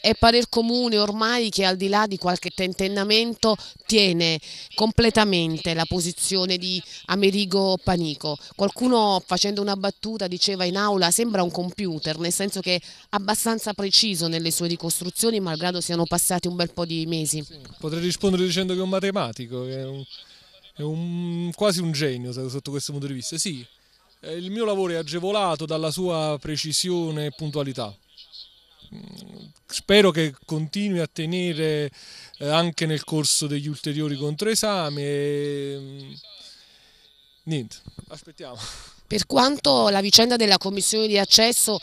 è parer comune ormai che al di là di qualche tentennamento tiene completamente la posizione di Amerigo Panico. Qualcuno facendo una battuta diceva in aula sembra un computer, nel senso che è abbastanza preciso nelle sue ricostruzioni malgrado siano passati un bel po' di mesi. Sì, potrei rispondere dicendo che è un matematico, è, un, è un, quasi un genio sotto questo punto di vista. Sì, eh, il mio lavoro è agevolato dalla sua precisione e puntualità mm, spero che continui a tenere eh, anche nel corso degli ulteriori controesami. E... Mm, niente, aspettiamo. Per quanto la vicenda della commissione di accesso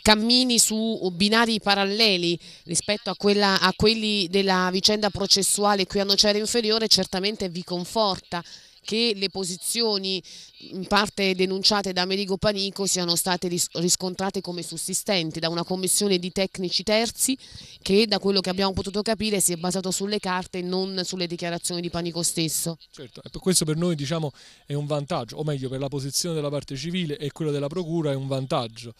cammini su binari paralleli rispetto a, quella, a quelli della vicenda processuale qui a Nocera Inferiore, certamente vi conforta che le posizioni in parte denunciate da Amerigo Panico siano state riscontrate come sussistenti da una commissione di tecnici terzi che da quello che abbiamo potuto capire si è basato sulle carte e non sulle dichiarazioni di Panico stesso. Certo, questo per noi diciamo, è un vantaggio, o meglio per la posizione della parte civile e quella della procura è un vantaggio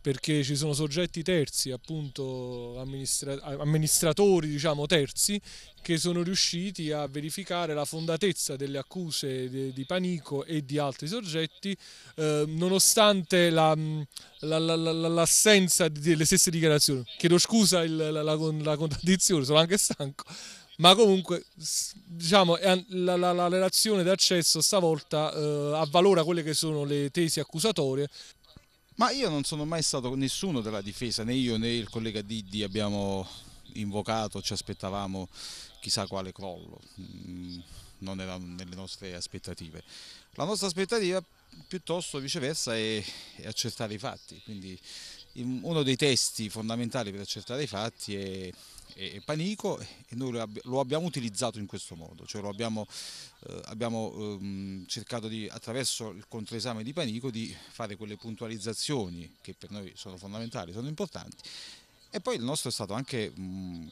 perché ci sono soggetti terzi, appunto amministra- amministratori diciamo, terzi, che sono riusciti a verificare la fondatezza delle accuse de- di Panico e di altri soggetti, eh, nonostante la, mm, la, la, l'assenza delle stesse dichiarazioni. Chiedo scusa il, la contraddizione, sono anche stanco ma comunque diciamo, la, la, la, relazione d'accesso stavolta eh, avvalora quelle che sono le tesi accusatorie ma io non sono mai stato nessuno della difesa, né io né il collega Diddi abbiamo invocato, ci aspettavamo chissà quale crollo, mm, non erano nelle nostre aspettative. La nostra aspettativa piuttosto viceversa è, è accertare i fatti, quindi uno dei testi fondamentali per accertare i fatti è, è Panico e noi lo abbiamo utilizzato in questo modo, cioè abbiamo, eh, abbiamo ehm, cercato di, attraverso il controesame di Panico di fare quelle puntualizzazioni che per noi sono fondamentali, sono importanti e poi anche, mm,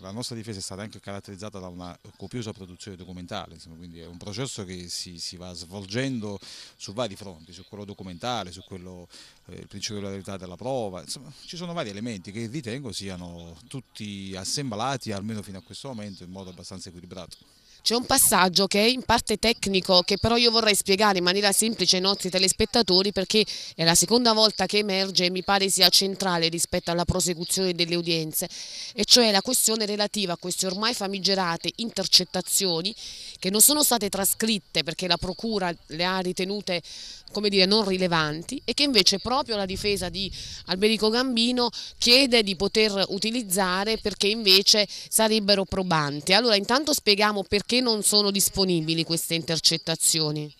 la nostra difesa è stata anche caratterizzata da una copiosa produzione documentale, insomma, quindi è un processo che si, si, va svolgendo su vari fronti, su quello documentale, su quello, eh, il principio della verità della prova, insomma ci sono vari elementi che ritengo siano tutti assemblati almeno fino a questo momento in modo abbastanza equilibrato. C'è un passaggio che è in parte tecnico che però io vorrei spiegare in maniera semplice ai nostri telespettatori perché è la seconda volta che emerge e mi pare sia centrale rispetto alla prosecuzione delle udienze e cioè la questione relativa a queste ormai famigerate intercettazioni che non sono state trascritte perché la procura le ha ritenute come dire, non rilevanti e che invece proprio la difesa di Alberico Gambino chiede di poter utilizzare perché invece sarebbero probanti. Allora intanto spieghiamo perché perché non sono disponibili queste intercettazioni?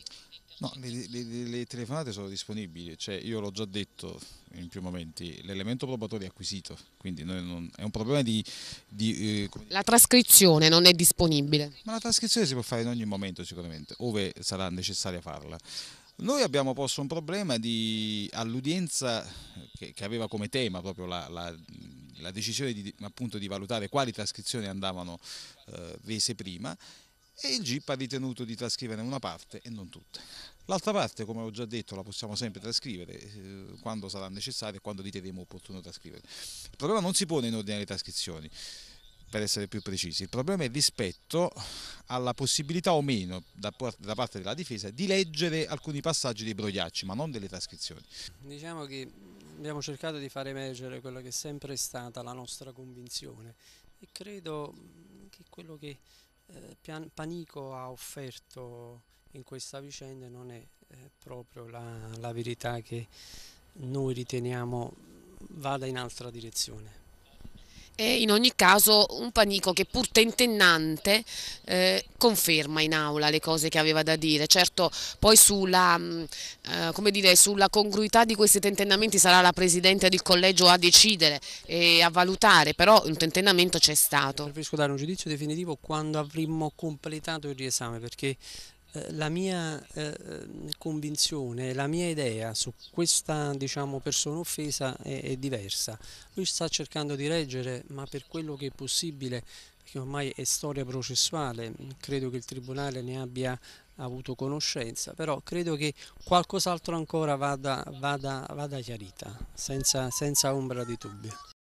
No, le, le, le, telefonate sono disponibili, cioè, io l'ho già detto in più momenti, l'elemento probatorio è acquisito, quindi non, è un problema di... di eh, la trascrizione non è disponibile? Ma la trascrizione si può fare in ogni momento sicuramente, ove sarà necessaria farla. Noi abbiamo posto un problema di all'udienza che, che aveva come tema proprio la, la, la decisione di, appunto di valutare quali trascrizioni andavano eh, rese prima e il GIP ha ritenuto di trascrivere una parte e non tutte. L'altra parte, come ho già detto, la possiamo sempre trascrivere eh, quando sarà necessario e quando riteremo opportuno trascrivere. Il problema non si pone in ordine alle trascrizioni, per essere più precisi, il problema è rispetto alla possibilità o meno da, da parte della difesa di leggere alcuni passaggi dei brogliacci, ma non delle trascrizioni. Diciamo che abbiamo cercato di far emergere quella che è sempre stata la nostra convinzione e credo mm, che quello che eh, Pian Panico ha offerto in questa vicenda non è eh, proprio la, la verità che noi riteniamo vada in altra direzione e in ogni caso un panico che pur tentennante eh, conferma in aula le cose che aveva da dire. Certo poi sulla, mm, eh, dire, sulla congruità di questi tentennamenti sarà la Presidente del Collegio a decidere e a valutare, però un tentennamento c'è stato. Preferisco dare un giudizio definitivo quando avremmo completato il riesame perché eh, la mia eh, eh, convinzione, la mia idea su questa diciamo, persona offesa è, è diversa. Lui sta cercando di reggere, ma per quello che è possibile, perché ormai è storia processuale, credo che il Tribunale ne abbia avuto conoscenza, però credo che qualcos'altro ancora vada, vada, vada chiarita, senza, senza ombra di dubbio.